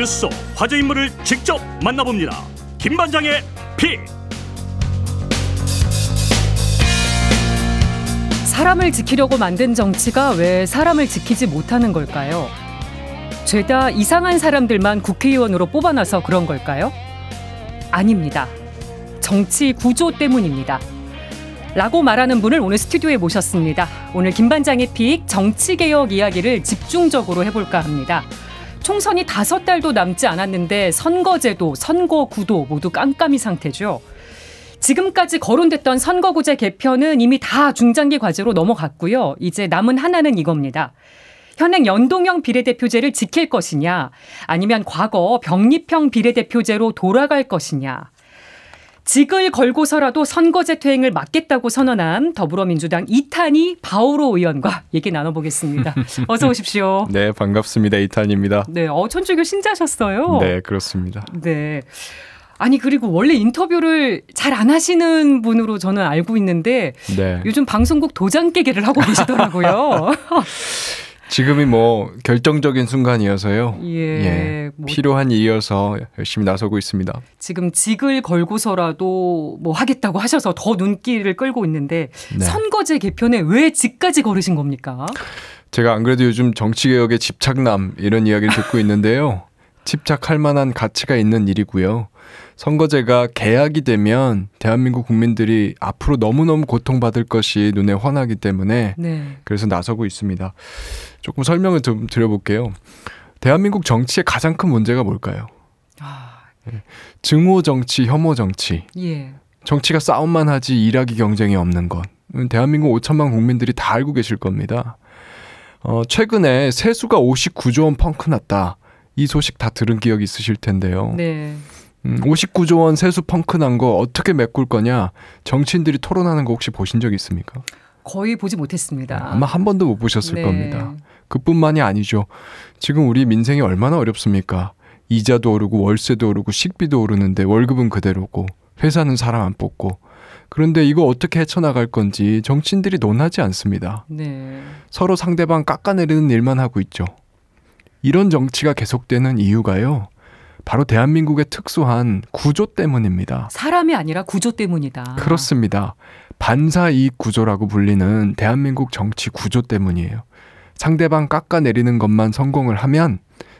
뉴스 속 화제 인물을 직접 만나봅니다. 김 반장의 피. 사람을 지키려고 만든 정치가 왜 사람을 지키지 못하는 걸까요? 죄다 이상한 사람들만 국회의원으로 뽑아놔서 그런 걸까요? 아닙니다. 정치 구조 때문입니다. 라고 말하는 분을 오늘 스튜디오에 모셨습니다. 오늘 김 반장의 픽 정치개혁 이야기를 집중적으로 해볼까 합니다. 총선이 다섯 달도 남지 않았는데 선거제도, 선거구도 모두 깜깜이 상태죠. 지금까지 거론됐던 선거구제 개편은 이미 다 중장기 과제로 넘어갔고요. 이제 남은 하나는 이겁니다. 현행 연동형 비례대표제를 지킬 것이냐, 아니면 과거 병립형 비례대표제로 돌아갈 것이냐. 직을 걸고서라도 선거제 퇴행을 막겠다고 선언한 더불어민주당 이탄희 바오로 의원과 얘기 나눠보겠습니다. 어서 오십시오. 네, 반갑습니다. 이탄입니다. 희 네, 어, 천주교 신자셨어요. 네, 그렇습니다. 네. 아니 그리고 원래 인터뷰를 잘 안 하시는 분으로 저는 알고 있는데 네. 요즘 방송국 도장 깨기를 하고 계시더라고요. 지금이 뭐 결정적인 순간이어서요. 예, 예 뭐, 필요한 이어서 열심히 나서고 있습니다. 지금 직을 걸고서라도 뭐 하겠다고 하셔서 더 눈길을 끌고 있는데 네. 선거제 개편에 왜 직까지 걸으신 겁니까? 제가 안 그래도 요즘 정치개혁의 집착남 이런 이야기를 듣고 있는데요. 집착할 만한 가치가 있는 일이고요. 선거제가 개약이 되면 대한민국 국민들이 앞으로 너무너무 고통받을 것이 눈에 환하기 때문에 네. 그래서 나서고 있습니다. 조금 설명을 좀 드려볼게요. 대한민국 정치의 가장 큰 문제가 뭘까요? 아... 예. 증오 정치, 혐오 정치. 예. 정치가 싸움만 하지 일하기 경쟁이 없는 것. 음, 대한민국 5천만 국민들이 다 알고 계실 겁니다. 어, 최근에 세수가 59조 원 펑크 났다. 이 소식 다 들은 기억 이 있으실 텐데요. 네. 음, 59조 원 세수 펑크 난 거 어떻게 메꿀 거냐 정치인들이 토론하는 거 혹시 보신 적 있습니까? 거의 보지 못했습니다. 아, 아마 한 번도 못 보셨을 네. 겁니다. 그뿐만이 아니죠. 지금 우리 민생이 얼마나 어렵습니까? 이자도 오르고 월세도 오르고 식비도 오르는데 월급은 그대로고 회사는 사람 안 뽑고 그런데 이거 어떻게 헤쳐나갈 건지 정치인들이 논하지 않습니다. 네. 서로 상대방 깎아내리는 일만 하고 있죠. 이런 정치가 계속되는 이유가요. 바로 대한민국의 특수한 구조 때문입니다. 사람이 아니라 구조 때문이다. 그렇습니다. 반사 이익 구조라고 불리는 대한민국 정치 구조 때문이에요. 상대방 깎아내리는 것만 성공을 하면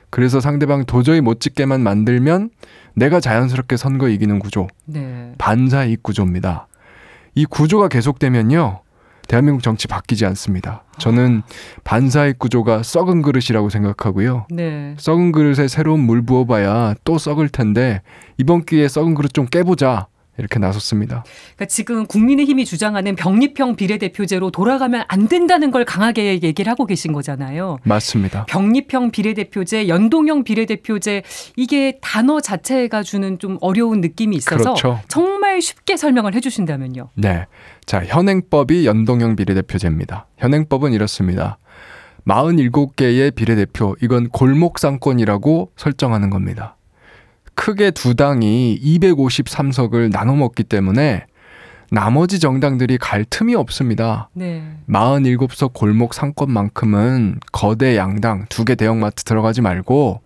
그래서 상대방 도저히 못 찍게만 만들면 내가 자연스럽게 선거 이기는 구조. 네. 반사 이익 구조입니다. 이 구조가 계속되면요. 대한민국 정치 바뀌지 않습니다. 저는 아. 반사의 구조가 썩은 그릇이라고 생각하고요. 네. 썩은 그릇에 새로운 물 부어봐야 또 썩을 텐데 이번 기회에 썩은 그릇 좀 깨보자. 이렇게 나섰습니다. 그러니까 지금 국민의힘이 주장하는 병립형 비례대표제로 돌아가면 안 된다는 걸 강하게 얘기를 하고 계신 거잖아요. 맞습니다. 병립형 비례대표제, 연동형 비례대표제 이게 단어 자체가 주는 좀 어려운 느낌이 있어서 그렇죠. 정말 쉽게 설명을 해주신다면요. 네, 자 현행법이 연동형 비례대표제입니다. 현행법은 이렇습니다. 47개의 비례대표, 이건 골목상권이라고 설정하는 겁니다. 크게 두 당이 253석을 나눠 먹기 때문에 나머지 정당들이 갈 틈이 없습니다. 네. 47석 골목 상권만큼은 거대 양당 두 개 대형마트 들어가지 말고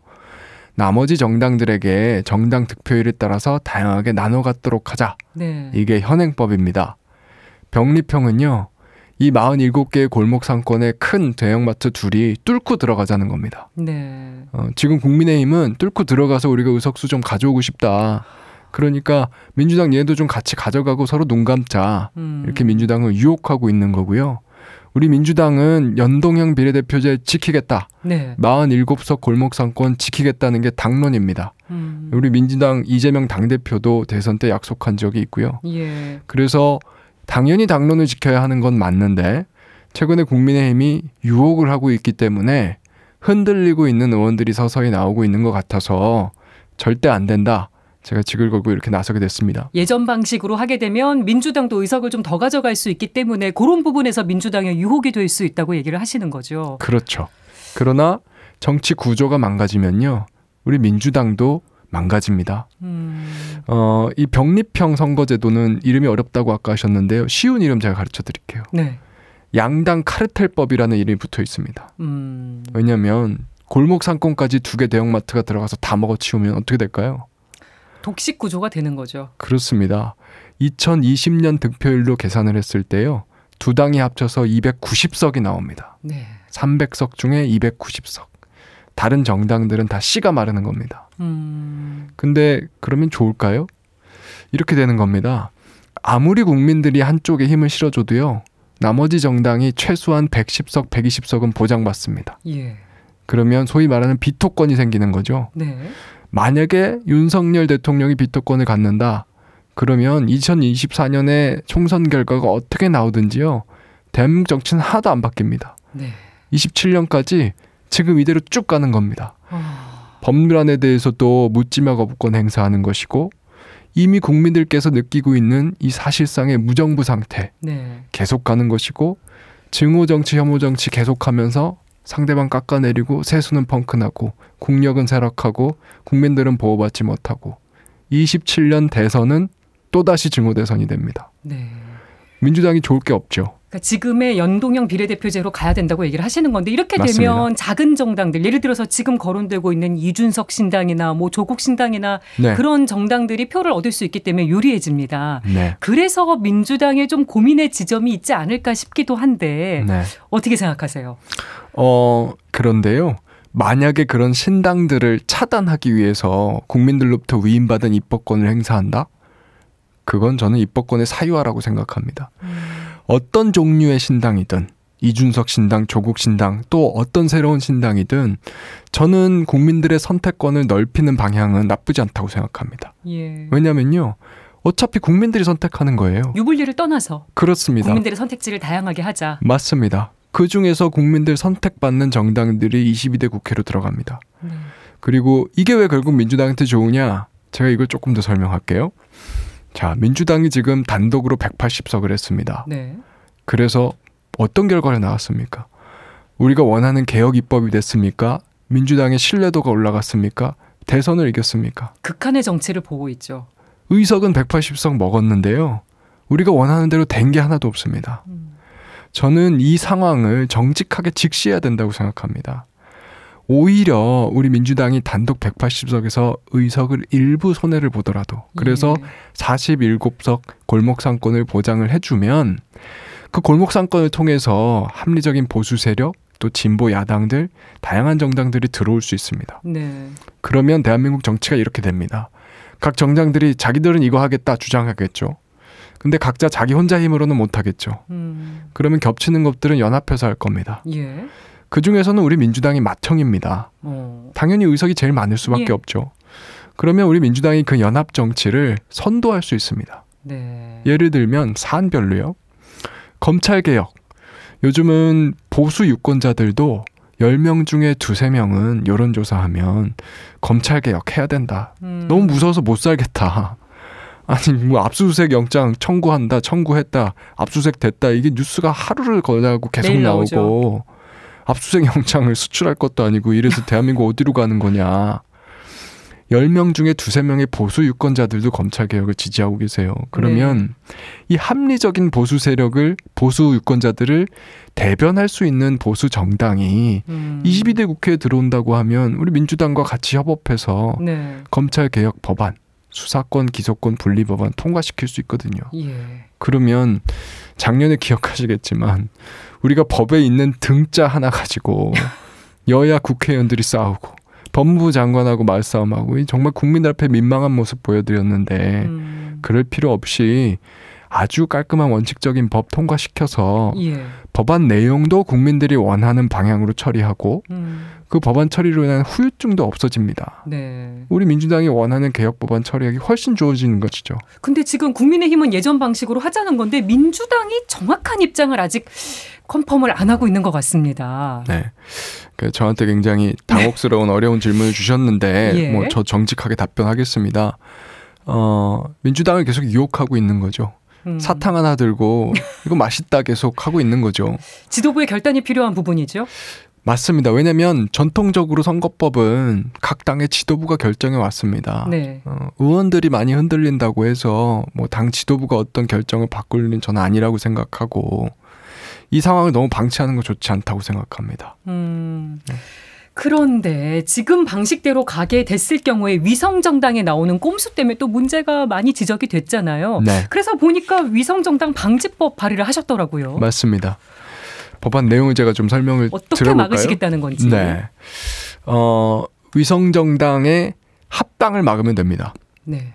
나머지 정당들에게 정당 득표율에 따라서 다양하게 나눠 갖도록 하자. 네. 이게 현행법입니다. 병리평은요. 이 47개의 골목 상권에큰 대형마트 둘이 뚫고 들어가자는 겁니다. 네. 어, 지금 국민의힘은 뚫고 들어가서 우리가 의석수 좀 가져오고 싶다. 그러니까 민주당 얘도 좀 같이 가져가고 서로 눈 감자. 음. 이렇게 민주당을 유혹하고 있는 거고요. 우리 민주당은 연동형 비례대표제 지키겠다. 네. 47석 골목 상권 지키겠다는 게 당론입니다. 음. 우리 민주당 이재명 당대표도 대선 때 약속한 적이 있고요. 예. 그래서 당연히 당론을 지켜야 하는 건 맞는데 최근에 국민의힘이 유혹을 하고 있기 때문에 흔들리고 있는 의원들이 서서히 나오고 있는 것 같아서 절대 안 된다. 제가 직을 걸고 이렇게 나서게 됐습니다. 예전 방식으로 하게 되면 민주당도 의석을 좀 더 가져갈 수 있기 때문에 그런 부분에서 민주당의 유혹이 될 수 있다고 얘기를 하시는 거죠. 그렇죠. 그러나 정치 구조가 망가지면요. 우리 민주당도 망가집니다. 음. 어, 이 병립형 선거제도는 이름이 어렵다고 아까 하셨는데요. 쉬운 이름 제가 가르쳐 드릴게요. 네. 양당 카르텔법이라는 이름이 붙어 있습니다. 음. 왜냐하면 골목 상권까지 두 개 대형마트가 들어가서 다 먹어치우면 어떻게 될까요? 독식 구조가 되는 거죠. 그렇습니다. 2020년 득표율로 계산을 했을 때요. 두 당이 합쳐서 290석이 나옵니다. 네. 300석 중에 290석. 다른 정당들은 다 씨가 마르는 겁니다. 음. 근데 그러면 좋을까요? 이렇게 되는 겁니다. 아무리 국민들이 한쪽에 힘을 실어줘도요. 나머지 정당이 최소한 110석, 120석은 보장받습니다. 예. 그러면 소위 말하는 비토권이 생기는 거죠. 네. 만약에 윤석열 대통령이 비토권을 갖는다. 그러면 2024년에 총선 결과가 어떻게 나오든지요. 대한민국 정치는 하나도 안 바뀝니다. 네. 27년까지 지금 이대로 쭉 가는 겁니다. 어... 법률안에 대해서도 묻지마 가부권 행사하는 것이고 이미 국민들께서 느끼고 있는 이 사실상의 무정부 상태 네. 계속 가는 것이고 증오 정치, 혐오 정치 계속하면서 상대방 깎아내리고 세수는 펑크나고 국력은 쇠락하고 국민들은 보호받지 못하고 27년 대선은 또다시 증오 대선이 됩니다. 네. 민주당이 좋을 게 없죠. 그러니까 지금의 연동형 비례대표제로 가야 된다고 얘기를 하시는 건데 이렇게 맞습니다. 되면 작은 정당들 예를 들어서 지금 거론되고 있는 이준석 신당이나 뭐 조국 신당이나 네. 그런 정당들이 표를 얻을 수 있기 때문에 유리해집니다. 네. 그래서 민주당에 좀 고민의 지점이 있지 않을까 싶기도 한데 네. 어떻게 생각하세요? 어 그런데요. 만약에 그런 신당들을 차단하기 위해서 국민들로부터 위임받은 입법권을 행사한다? 그건 저는 입법권의 사유화라고 생각합니다. 음. 어떤 종류의 신당이든 이준석 신당, 조국 신당, 또 어떤 새로운 신당이든 저는 국민들의 선택권을 넓히는 방향은 나쁘지 않다고 생각합니다. 예. 왜냐면요. 어차피 국민들이 선택하는 거예요. 유불리를 떠나서 그렇습니다. 국민들의 선택지를 다양하게 하자. 맞습니다. 그 중에서 국민들 선택받는 정당들이 22대 국회로 들어갑니다. 음. 그리고 이게 왜 결국 민주당한테 좋으냐? 제가 이걸 조금 더 설명할게요. 자, 민주당이 지금 단독으로 180석을 했습니다. 네. 그래서 어떤 결과를 나왔습니까? 우리가 원하는 개혁 입법이 됐습니까? 민주당의 신뢰도가 올라갔습니까? 대선을 이겼습니까? 극한의 정치를 보고 있죠. 의석은 180석 먹었는데요. 우리가 원하는 대로 된 게 하나도 없습니다. 음. 저는 이 상황을 정직하게 직시해야 된다고 생각합니다. 오히려 우리 민주당이 단독 180석에서 의석을 일부 손해를 보더라도 그래서 예. 47석 골목 상권을 보장을 해주면 그 골목 상권을 통해서 합리적인 보수 세력 또 진보 야당들 다양한 정당들이 들어올 수 있습니다. 네. 그러면 대한민국 정치가 이렇게 됩니다. 각 정당들이 자기들은 이거 하겠다 주장하겠죠. 근데 각자 자기 혼자 힘으로는 못 하겠죠. 음. 그러면 겹치는 것들은 연합해서 할 겁니다. 예. 그 중에서는 우리 민주당이 맏형입니다 어. 당연히 의석이 제일 많을 수밖에 예. 없죠. 그러면 우리 민주당이 그 연합 정치를 선도할 수 있습니다. 네. 예를 들면 사안별로요. 검찰 개혁. 요즘은 보수 유권자들도 10명 중에 두세 명은 여론조사하면 검찰 개혁해야 된다. 음. 너무 무서워서 못 살겠다. 아니 뭐 압수수색 영장 청구한다 청구했다 압수수색 됐다 이게 뉴스가 하루를 거다하고 계속 나오고 압수수색 영장을 수출할 것도 아니고 이래서 대한민국 어디로 가는 거냐. 10명 중에 두세 명의 보수 유권자들도 검찰 개혁을 지지하고 계세요. 그러면 네. 이 합리적인 보수 세력을 보수 유권자들을 대변할 수 있는 보수 정당이 음. 22대 국회에 들어온다고 하면 우리 민주당과 같이 협업해서 네. 검찰 개혁 법안, 수사권 기소권 분리 법안 통과시킬 수 있거든요. 예. 그러면 작년에 기억하시겠지만 우리가 법에 있는 등자 하나 가지고 여야 국회의원들이 싸우고 법무부 장관하고 말싸움하고 정말 국민 앞에 민망한 모습 보여드렸는데 음. 그럴 필요 없이 아주 깔끔한 원칙적인 법 통과시켜서 예. 법안 내용도 국민들이 원하는 방향으로 처리하고 음. 그 법안 처리로 인한 후유증도 없어집니다. 네. 우리 민주당이 원하는 개혁 법안 처리하기 훨씬 좋아지는 것이죠. 근데 지금 국민의힘은 예전 방식으로 하자는 건데 민주당이 정확한 입장을 아직 컨펌을 안 하고 있는 것 같습니다. 네. 그 저한테 굉장히 네. 당혹스러운 어려운 질문을 주셨는데 예. 뭐저 정직하게 답변하겠습니다. 어, 민주당을 계속 유혹하고 있는 거죠. 음. 사탕 하나 들고 이거 맛있다 계속 하고 있는 거죠. 지도부의 결단이 필요한 부분이죠. 맞습니다. 왜냐하면 전통적으로 선거법은 각 당의 지도부가 결정해 왔습니다. 네. 어, 의원들이 많이 흔들린다고 해서 뭐 당 지도부가 어떤 결정을 바꿀 일은 저는 아니라고 생각하고 이 상황을 너무 방치하는 건 좋지 않다고 생각합니다. 음. 네. 그런데 지금 방식대로 가게 됐을 경우에 위성 정당에 나오는 꼼수 때문에 또 문제가 많이 지적이 됐잖아요. 네. 그래서 보니까 위성 정당 방지법 발의를 하셨더라고요. 맞습니다. 법안 내용을 제가 좀 설명을 어떻게 드려볼까요? 막으시겠다는 건지. 네. 어, 위성정당의 합당을 막으면 됩니다. 네.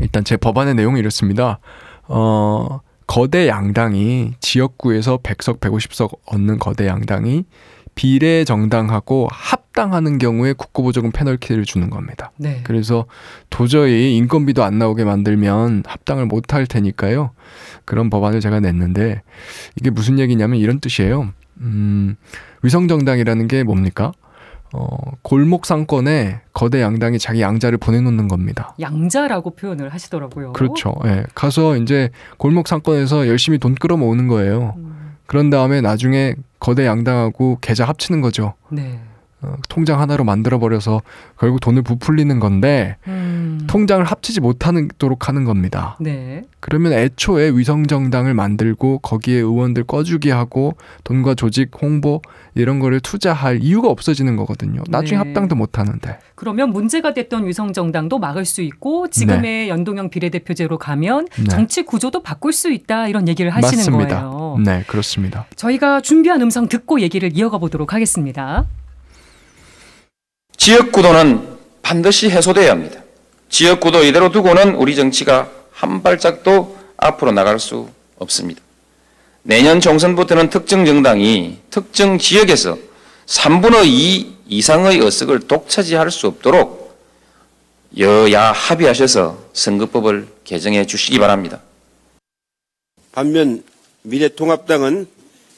일단 제 법안의 내용이 이렇습니다. 어, 거대 양당이 지역구에서 100석, 150석 얻는 거대 양당이 비례정당하고 합당하는 경우에 국고보조금 패널티를 주는 겁니다. 네. 그래서 도저히 인건비도 안 나오게 만들면 합당을 못할 테니까요. 그런 법안을 제가 냈는데 이게 무슨 얘기냐면 이런 뜻이에요. 음, 위성정당이라는 게 뭡니까? 어, 골목 상권에 거대 양당이 자기 양자를 보내놓는 겁니다. 양자라고 표현을 하시더라고요. 그렇죠. 예. 가서 이제 골목 상권에서 열심히 돈 끌어모으는 거예요. 음. 그런 다음에 나중에 거대 양당하고 계좌 합치는 거죠. 네. 어, 통장 하나로 만들어 버려서 결국 돈을 부풀리는 건데 음. 통장을 합치지 못하도록 하는 겁니다. 네. 그러면 애초에 위성 정당을 만들고 거기에 의원들 꺼주기 하고 돈과 조직 홍보 이런 거를 투자할 이유가 없어지는 거거든요. 나중에 네. 합당도 못 하는데. 그러면 문제가 됐던 위성 정당도 막을 수 있고 지금의 네. 연동형 비례대표제로 가면 네. 정치 구조도 바꿀 수 있다 이런 얘기를 하시는 맞습니다. 거예요. 네, 그렇습니다. 저희가 준비한 음성 듣고 얘기를 이어가 보도록 하겠습니다. 지역구도는 반드시 해소돼야 합니다. 지역구도 이대로 두고는 우리 정치가 한 발짝도 앞으로 나갈 수 없습니다. 내년 총선부터는 특정 정당이 특정 지역에서 3분의 2 이상의 의석을 독차지할 수 없도록 여야 합의하셔서 선거법을 개정해 주시기 바랍니다. 반면 미래통합당은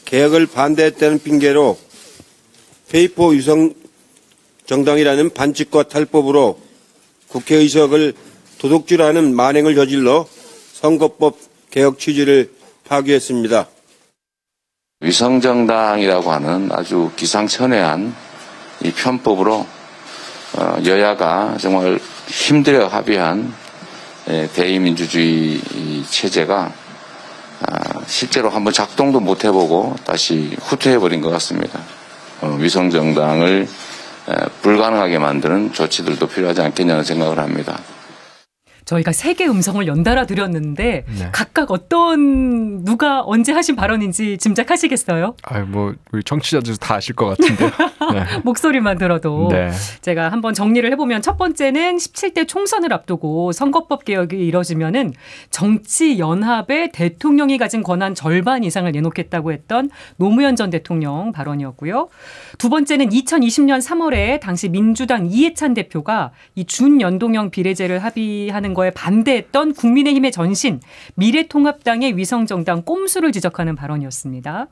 개혁을 반대했다는 핑계로 페이퍼 유성 정당이라는 반칙과 탈법으로 국회의석을 도둑질하는 만행을 저질러 선거법 개혁 취지를 파괴했습니다. 위성정당이라고 하는 아주 기상천외한 이 편법으로 어, 여야가 정말 힘들어 합의한 예, 대의민주주의 체제가 아, 실제로 한번 작동도 못 해보고 다시 후퇴해버린 것 같습니다. 어, 위성정당을 불가능하게 만드는 조치들도 필요하지 않겠냐는 생각을 합니다. 저희가 세개 음성을 연달아 드렸는데 네. 각각 어떤 누가 언제 하신 발언인지 짐작하시겠어요? 아뭐 우리 청취자들 도다 아실 것 같은데 네. 목소리만 들어도 네. 제가 한번 정리를 해보면 첫 번째는 17대 총선을 앞두고 선거법 개혁이 이뤄지면은 정치 연합에 대통령이 가진 권한 절반 이상을 내놓겠다고 했던 노무현 전 대통령 발언이었고요. 두 번째는 2020년 3월에 당시 민주당 이해찬 대표가 이 준연동형 비례제를 합의하는 것 거에 반대했던 국민의힘의 전신 미래통합당의 위성정당 꼼수를 지적하는 발언이었습니다.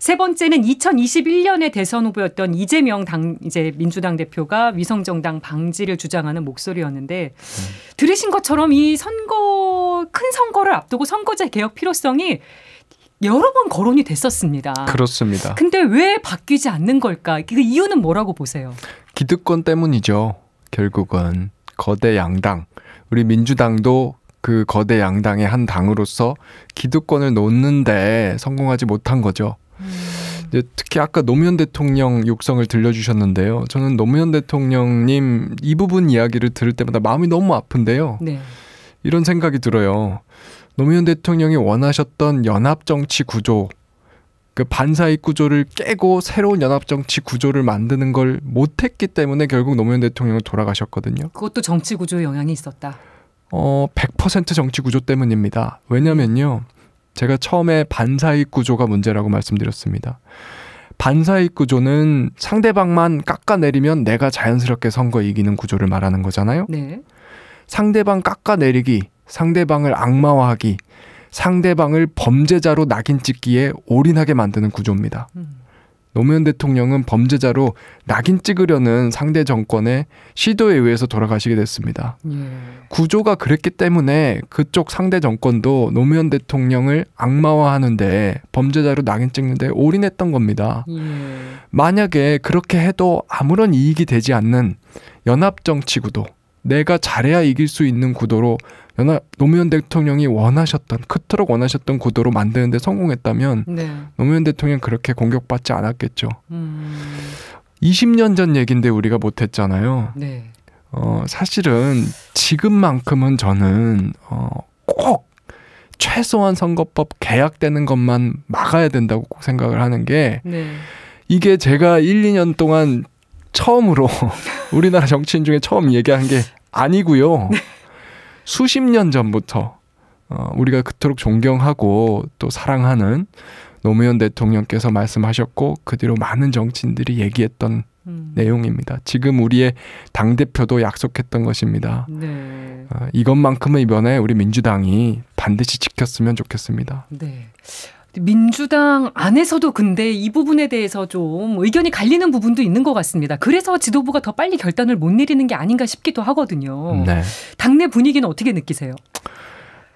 세 번째는 2021년에 대선 후보였던 이재명 당 이제 민주당 대표가 위성정당 방지를 주장하는 목소리였는데 들으신 것처럼 이 선거 큰 선거를 앞두고 선거제 개혁 필요성이 여러 번 거론이 됐었습니다. 그렇습니다. 근데 왜 바뀌지 않는 걸까? 그 이유는 뭐라고 보세요? 기득권 때문이죠. 결국은 거대 양당 우리 민주당도 그 거대 양당의 한 당으로서 기득권을 놓는데 성공하지 못한 거죠. 음. 이제 특히 아까 노무현 대통령 육성을 들려주셨는데요. 저는 노무현 대통령님 이 부분 이야기를 들을 때마다 마음이 너무 아픈데요. 네. 이런 생각이 들어요. 노무현 대통령이 원하셨던 연합 정치 구조 그 반사익 구조를 깨고 새로운 연합정치 구조를 만드는 걸 못했기 때문에 결국 노무현 대통령은 돌아가셨거든요. 그것도 정치 구조의 영향이 있었다. 어, 100% 정치 구조 때문입니다. 왜냐면요. 제가 처음에 반사익 구조가 문제라고 말씀드렸습니다. 반사익 구조는 상대방만 깎아내리면 내가 자연스럽게 선거 이기는 구조를 말하는 거잖아요. 네. 상대방 깎아내리기, 상대방을 악마화하기, 상대방을 범죄자로 낙인 찍기에 올인하게 만드는 구조입니다. 음. 노무현 대통령은 범죄자로 낙인 찍으려는 상대 정권의 시도에 의해서 돌아가시게 됐습니다. 예. 구조가 그랬기 때문에 그쪽 상대 정권도 노무현 대통령을 악마화하는데 범죄자로 낙인 찍는데 올인했던 겁니다. 예. 만약에 그렇게 해도 아무런 이익이 되지 않는 연합 정치 구도, 내가 잘해야 이길 수 있는 구도로 연하, 노무현 대통령이 원하셨던 그토록 원하셨던 구도로 만드는데 성공했다면 네. 노무현 대통령 그렇게 공격받지 않았겠죠. 음. 20년 전 얘긴데 우리가 못했잖아요. 네. 어, 사실은 지금만큼은 저는 어, 꼭 최소한 선거법 개혁되는 것만 막아야 된다고 꼭 생각을 하는 게 네. 이게 제가 1, 2년 동안 처음으로 우리나라 정치인 중에 처음 얘기한 게 아니고요. 네. 수십 년 전부터 어, 우리가 그토록 존경하고 또 사랑하는 노무현 대통령께서 말씀하셨고 그 뒤로 많은 정치인들이 얘기했던 음. 내용입니다. 지금 우리의 당 대표도 약속했던 것입니다. 네. 어, 이것만큼의 면에 우리 민주당이 반드시 지켰으면 좋겠습니다. 네. 민주당 안에서도 근데 이 부분에 대해서 좀 의견이 갈리는 부분도 있는 것 같습니다. 그래서 지도부가 더 빨리 결단을 못 내리는 게 아닌가 싶기도 하거든요. 네. 당내 분위기는 어떻게 느끼세요?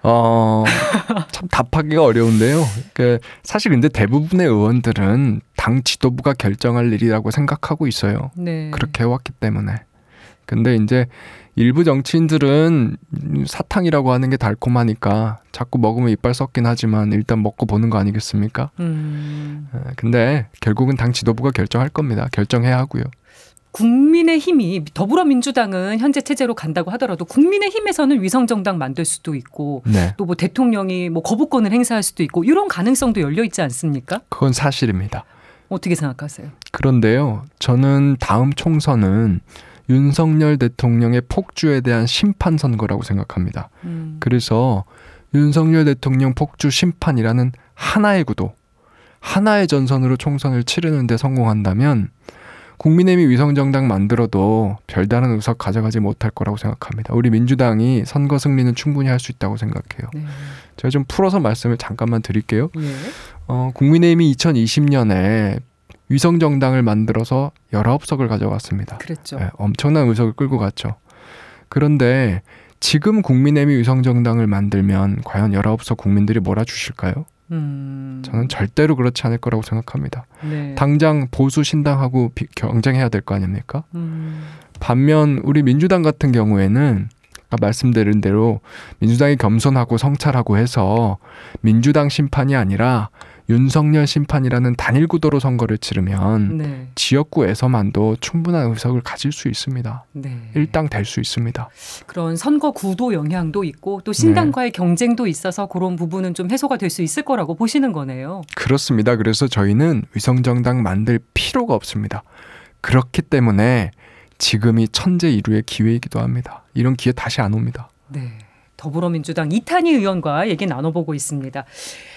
어, 참 답하기가 어려운데요. 그, 사실 근데 대부분의 의원들은 당 지도부가 결정할 일이라고 생각하고 있어요. 네. 그렇게 해왔기 때문에. 근데 이제 일부 정치인들은 사탕이라고 하는 게 달콤하니까 자꾸 먹으면 이빨 썩긴 하지만 일단 먹고 보는 거 아니겠습니까? 음. 예, 근데 결국은 당 지도부가 결정할 겁니다. 결정해야 하고요. 국민의 힘이 더불어민주당은 현재 체제로 간다고 하더라도 국민의 힘에서는 위성 정당 만들 수도 있고 네. 또뭐 대통령이 뭐 거부권을 행사할 수도 있고 이런 가능성도 열려 있지 않습니까? 그건 사실입니다. 어떻게 생각하세요? 그런데요. 저는 다음 총선은 음. 윤석열 대통령의 폭주에 대한 심판 선거라고 생각합니다. 음. 그래서 윤석열 대통령 폭주 심판이라는 하나의 구도, 하나의 전선으로 총선을 치르는데 성공한다면 국민의힘이 위성정당 만들어도 별다른 의석 가져가지 못할 거라고 생각합니다. 우리 민주당이 선거 승리는 충분히 할 수 있다고 생각해요. 네. 제가 좀 풀어서 말씀을 잠깐만 드릴게요. 네. 어, 국민의힘이 2020년에 위성 정당을 만들어서 열아홉 석을 가져왔습니다. 그랬죠. 네, 엄청난 의석을 끌고 갔죠. 그런데 지금 국민의힘이 위성 정당을 만들면 과연 열아석 국민들이 몰아주실까요? 음... 저는 절대로 그렇지 않을 거라고 생각합니다. 네. 당장 보수 신당하고 비, 경쟁해야 될 거 아닙니까? 음... 반면 우리 민주당 같은 경우에는 아까 말씀드린 대로 민주당이 겸손하고 성찰하고 해서 민주당 심판이 아니라 윤석열 심판이라는 단일 구도로 선거를 치르면 네. 지역구에서만도 충분한 의석을 가질 수 있습니다. 네. 일당 될 수 있습니다. 그런 선거 구도 영향도 있고 또 신당과의 네. 경쟁도 있어서 그런 부분은 좀 해소가 될 수 있을 거라고 보시는 거네요. 그렇습니다. 그래서 저희는 위성정당 만들 필요가 없습니다. 그렇기 때문에 지금이 천재 이루의 기회이기도 합니다. 이런 기회 다시 안 옵니다. 네. 더불어민주당 이탄희 의원과 얘기 나눠보고 있습니다.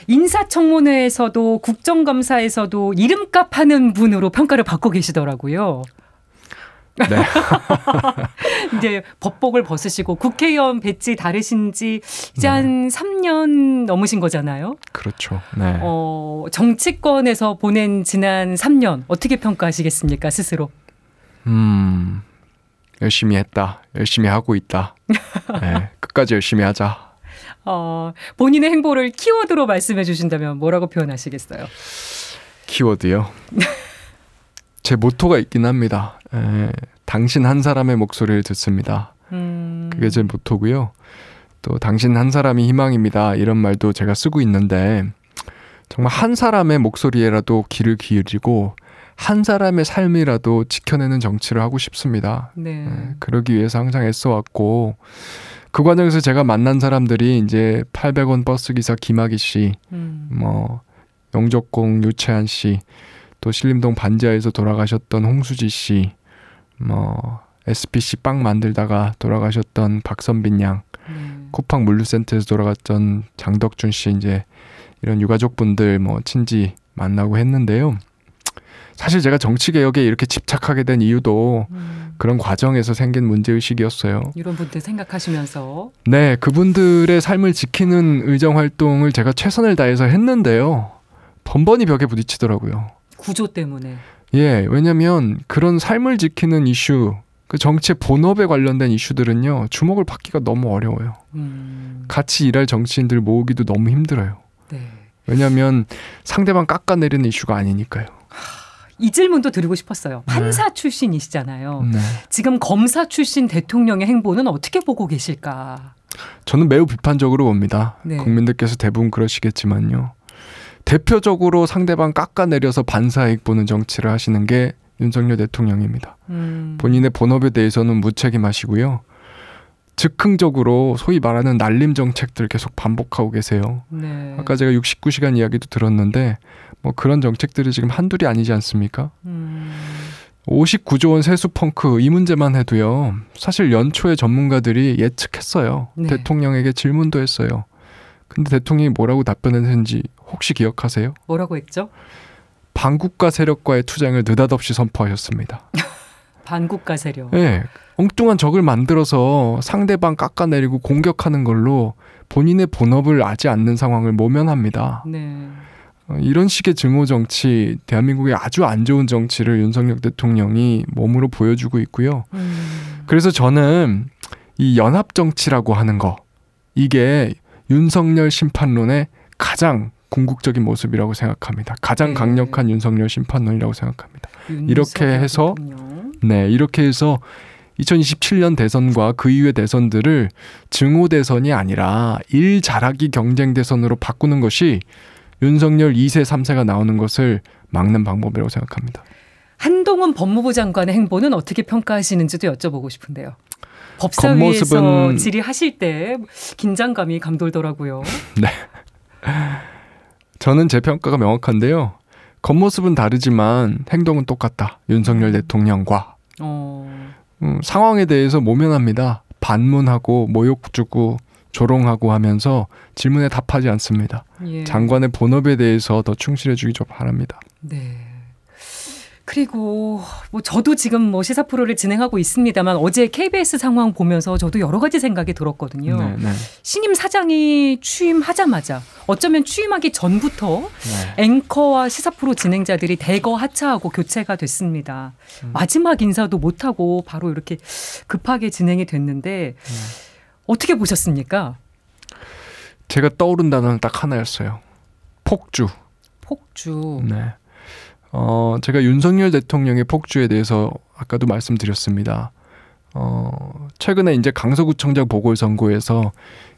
인사청문회에서도 국정감사에서도 이름값 하는 분으로 평가를 받고 계시더라고요. 네. 이제 법복을 벗으시고 국회의원 배지 다르신지 이제 네. 한 3년 넘으신 거잖아요. 그렇죠. 네. 어, 정치권에서 보낸 지난 3년 어떻게 평가하시겠습니까, 스스로? 음. 열심히 했다. 열심히 하고 있다. 네. 끝까지 열심히 하자. 어, 본인의 행보를 키워드로 말씀해 주신다면 뭐라고 표현하시겠어요? 키워드요. 제 모토가 있긴 합니다. 에, 예, 당신 한 사람의 목소리를 듣습니다. 음... 그게 제 모토고요. 또 당신 한 사람이 희망입니다. 이런 말도 제가 쓰고 있는데 정말 한 사람의 목소리에라도 귀를 기울이고 한 사람의 삶이라도 지켜내는 정치를 하고 싶습니다. 네. 에, 예, 그러기 위해서 항상 애써왔고 그 과정에서 제가 만난 사람들이 이제 800원 버스 기사 김학의 씨, 음. 뭐 영적공 유채한 씨, 또 신림동 반지하에서 돌아가셨던 홍수지 씨, 뭐 SPC 빵 만들다가 돌아가셨던 박선빈 양, 음. 쿠팡 물류센터에서 돌아갔던 장덕준 씨 이제 이런 유가족분들 뭐 친지 만나고 했는데요. 사실 제가 정치 개혁에 이렇게 집착하게 된 이유도 음. 그런 과정에서 생긴 문제 의식이었어요. 이런 분들 생각하시면서 네, 그분들의 삶을 지키는 의정 활동을 제가 최선을 다해서 했는데요. 번번이 벽에 부딪히더라고요. 구조 때문에. 예, 왜냐면 그런 삶을 지키는 이슈, 그정치 본업에 관련된 이슈들은요, 주목을 받기가 너무 어려워요. 음. 같이 일할 정치인들 모으기도 너무 힘들어요. 네. 왜냐면 상대방 깎아내리는 이슈가 아니니까요. 이 질문도 드리고 싶었어요. 네. 판사 네. 출신이시잖아요. 네. 지금 검사 출신 대통령의 행보는 어떻게 보고 계실까? 저는 매우 비판적으로 봅니다. 네. 국민들께서 대부분 그러시겠지만요. 대표적으로 상대방 깎아내려서 반사익 보는 정치를 하시는 게 윤석열 대통령입니다. 음. 본인의 본업에 대해서는 무책임하시고요. 즉흥적으로 소위 말하는 날림 정책들 계속 반복하고 계세요. 네. 아까 제가 69시간 이야기도 들었는데 뭐 그런 정책들이 지금 한둘이 아니지 않습니까? 음. 59조 원 세수 펑크 이 문제만 해도요. 사실 연초에 전문가들이 예측했어요. 네. 대통령에게 질문도 했어요. 근데 대통령이 뭐라고 답변했는지 혹시 기억하세요? 뭐라고 했죠? 반국가 세력과의 투쟁을 느닷없이 선포하셨습니다. 반국가 세력. 네, 엉뚱한 적을 만들어서 상대방 깎아내리고 공격하는 걸로 본인의 본업을 아지 않는 상황을 모면합니다. 네. 어, 이런 식의 증오 정치, 대한민국의 아주 안 좋은 정치를 윤석열 대통령이 몸으로 보여주고 있고요. 음. 그래서 저는 이 연합 정치라고 하는 거 이게 윤석열 심판론의 가장 궁극적인 모습이라고 생각합니다. 가장 네. 강력한 윤석열 심판론이라고 생각합니다. 윤석열 이렇게 해서 대통령. 네 이렇게 해서 2027년 대선과 그 이후의 대선들을 증오 대선이 아니라 일 잘하기 경쟁 대선으로 바꾸는 것이 윤석열 2세, 3세가 나오는 것을 막는 방법이라고 생각합니다. 한동훈 법무부 장관의 행보는 어떻게 평가하시는지도 여쭤보고 싶은데요. 법사위에서 질의하실 때 긴장감이 감돌더라고요. 네. 저는 제 평가가 명확한데요. 겉모습은 다르지만 행동은 똑같다. 윤석열 대통령과 어... 음, 상황에 대해서 모면합니다. 반문하고 모욕 주고 조롱하고 하면서 질문에 답하지 않습니다. 예. 장관의 본업에 대해서 더 충실해 주기 좀 바랍니다. 네. 그리고 뭐 저도 지금 뭐 시사 프로를 진행하고 있습니다만 어제 KBS 상황 보면서 저도 여러 가지 생각이 들었거든요. 네, 네. 신임 사장이 취임하자마자 어쩌면 취임하기 전부터 네. 앵커와 시사 프로 진행자들이 대거 하차하고 교체가 됐습니다. 음. 마지막 인사도 못하고 바로 이렇게 급하게 진행이 됐는데. 음. 어떻게 보셨습니까? 제가 떠오른 단어는 딱 하나였어요. 폭주. 폭주. 네. 어, 제가 윤석열 대통령의 폭주에 대해서 아까도 말씀드렸습니다. 어, 최근에 이제 강서구청장 보궐선거에서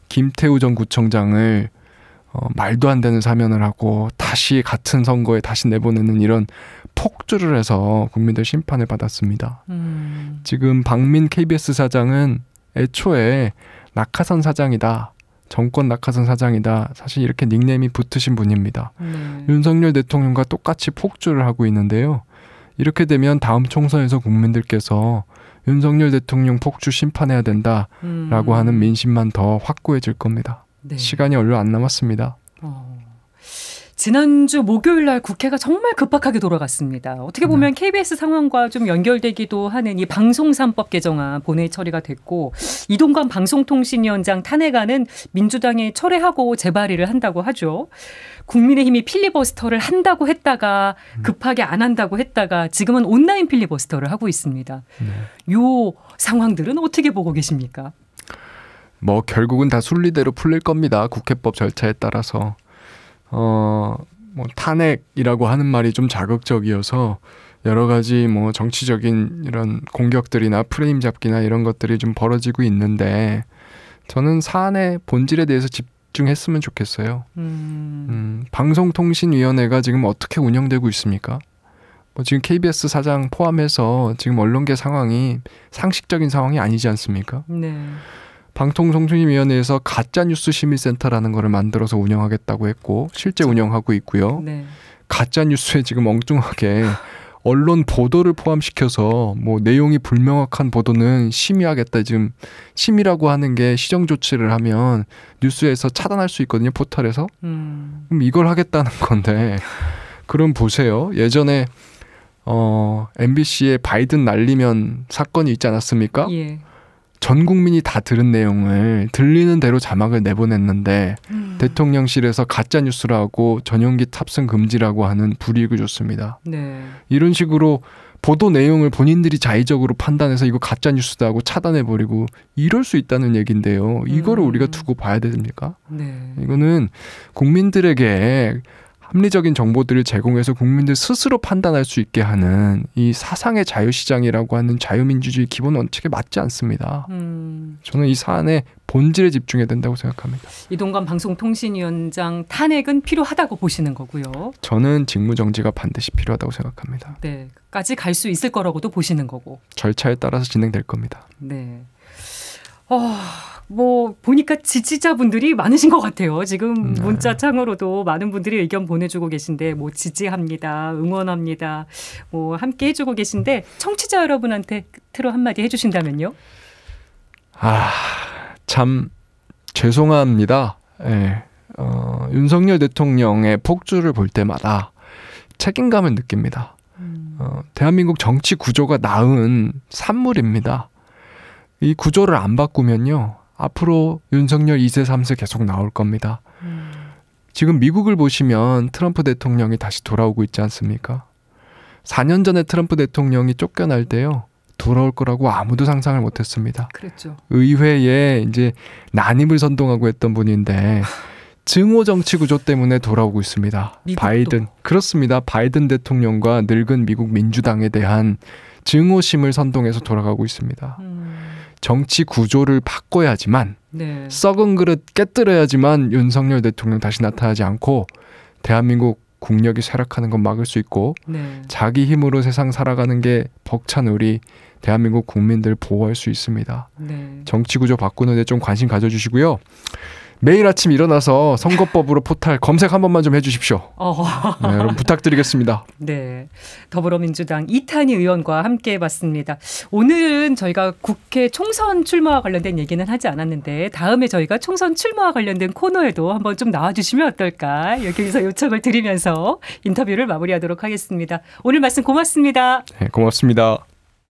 김태우 전 구청장을 어, 말도 안 되는 사면을 하고 다시 같은 선거에 다시 내보내는 이런 폭주를 해서 국민들 심판을 받았습니다. 음. 지금 박민 KBS 사장은 애초에 낙하산 사장이다. 정권 낙하산 사장이다. 사실 이렇게 닉네임이 붙으신 분입니다. 네. 윤석열 대통령과 똑같이 폭주를 하고 있는데요. 이렇게 되면 다음 총선에서 국민들께서 윤석열 대통령 폭주 심판해야 된다라고 음. 하는 민심만 더 확고해질 겁니다. 네. 시간이 얼마 안 남았습니다. 지난주 목요일 날 국회가 정말 급박하게 돌아갔습니다. 어떻게 보면 KBS 네. 상황과 좀 연결되기도 하는 이 방송산법 개정안 본회의 처리가 됐고 이동관 방송통신위원장 탄핵안은 민주당이 철회하고 재발의를 한다고 하죠. 국민의힘이 필리버스터를 한다고 했다가 음. 급하게 안 한다고 했다가 지금은 온라인 필리버스터를 하고 있습니다. 네. 요 상황들은 어떻게 보고 계십니까? 뭐 결국은 다 순리대로 풀릴 겁니다. 국회법 절차에 따라서. 어, 뭐 탄핵이라고 하는 말이 좀 자극적이어서 여러 가지 뭐 정치적인 이런 공격들이나 프레임 잡기나 이런 것들이 좀 벌어지고 있는데 저는 사안의 본질에 대해서 집중했으면 좋겠어요. 음. 음, 방송통신위원회가 지금 어떻게 운영되고 있습니까? 뭐 지금 KBS 사장 포함해서 지금 언론계 상황이 상식적인 상황이 아니지 않습니까? 네. 방통통신위원회에서 가짜뉴스 시민센터라는 것을 만들어서 운영하겠다고 했고 실제 운영하고 있고요. 네. 가짜뉴스에 지금 엉뚱하게 언론 보도를 포함시켜서 뭐 내용이 불명확한 보도는 심의하겠다. 지금 심의라고 하는 게 시정 조치를 하면 뉴스에서 차단할 수 있거든요. 포털에서. 음. 그럼 이걸 하겠다는 건데 그럼 보세요. 예전에 어 MBC의 바이든 날리면 사건이 있지 않았습니까? 예. 전 국민이 다 들은 내용을 들리는 대로 자막을 내보냈는데 음. 대통령실에서 가짜 뉴스라고 전용기 탑승 금지라고 하는 불이익을 줬습니다. 네. 이런 식으로 보도 내용을 본인들이 자의적으로 판단해서 이거 가짜 뉴스다 하고 차단해 버리고 이럴 수 있다는 얘긴데요. 이거를 음. 우리가 두고 봐야 됩니까? 네. 이거는 국민들에게 합리적인 정보들을 제공해서 국민들 스스로 판단할 수 있게 하는 이 사상의 자유시장이라고 하는 자유민주주의 기본 원칙에 맞지 않습니다. 음. 저는 이사안에 본질에 집중해야 된다고 생각합니다. 이동관 방송통신위원장 탄핵은 필요하다고 보시는 거고요. 저는 직무정지가 반드시 필요하다고 생각합니다. 네, 까지 갈 수 있을 거라고도 보시는 거고. 절차에 따라서 진행될 겁니다. 네. 어... 뭐 보니까 지지자분들이 많으신 것 같아요. 지금 네. 문자 창으로도 많은 분들이 의견 보내주고 계신데 뭐 지지합니다, 응원합니다, 뭐 함께 해주고 계신데 청취자 여러분한테 틀어 한마디 해주신다면요. 아참 죄송합니다. 예. 네. 어, 윤석열 대통령의 폭주를 볼 때마다 책임감을 느낍니다. 음. 어, 대한민국 정치 구조가 나은 산물입니다. 이 구조를 안 바꾸면요. 앞으로 윤석열 2세, 3세 계속 나올 겁니다. 음. 지금 미국을 보시면 트럼프 대통령이 다시 돌아오고 있지 않습니까? 4년 전에 트럼프 대통령이 쫓겨날 때요. 돌아올 거라고 아무도 상상을 못 했습니다. 그랬죠. 의회에 이제 난임을 선동하고 했던 분인데 증오 정치 구조 때문에 돌아오고 있습니다. 미국도. 바이든 그렇습니다. 바이든 대통령과 늙은 미국 민주당에 대한 증오심을 선동해서 돌아가고 있습니다. 음. 정치 구조를 바꿔야지만 네. 썩은 그릇 깨뜨려야지만 윤석열 대통령 다시 나타나지 않고 대한민국 국력이 쇠락하는 건 막을 수 있고 네. 자기 힘으로 세상 살아가는 게 벅찬 우리 대한민국 국민들 보호할 수 있습니다. 네. 정치 구조 바꾸는데 좀 관심 가져주시고요. 매일 아침 일어나서 선거법으로 포탈 검색 한 번만 좀 해주십시오. 어. 네, 여러분 부탁드리겠습니다. 네, 더불어민주당 이탄희 의원과 함께 봤습니다. 오늘은 저희가 국회 총선 출마와 관련된 얘기는 하지 않았는데 다음에 저희가 총선 출마와 관련된 코너에도 한번 좀 나와주시면 어떨까 여기서 요청을 드리면서 인터뷰를 마무리하도록 하겠습니다. 오늘 말씀 고맙습니다. 네, 고맙습니다.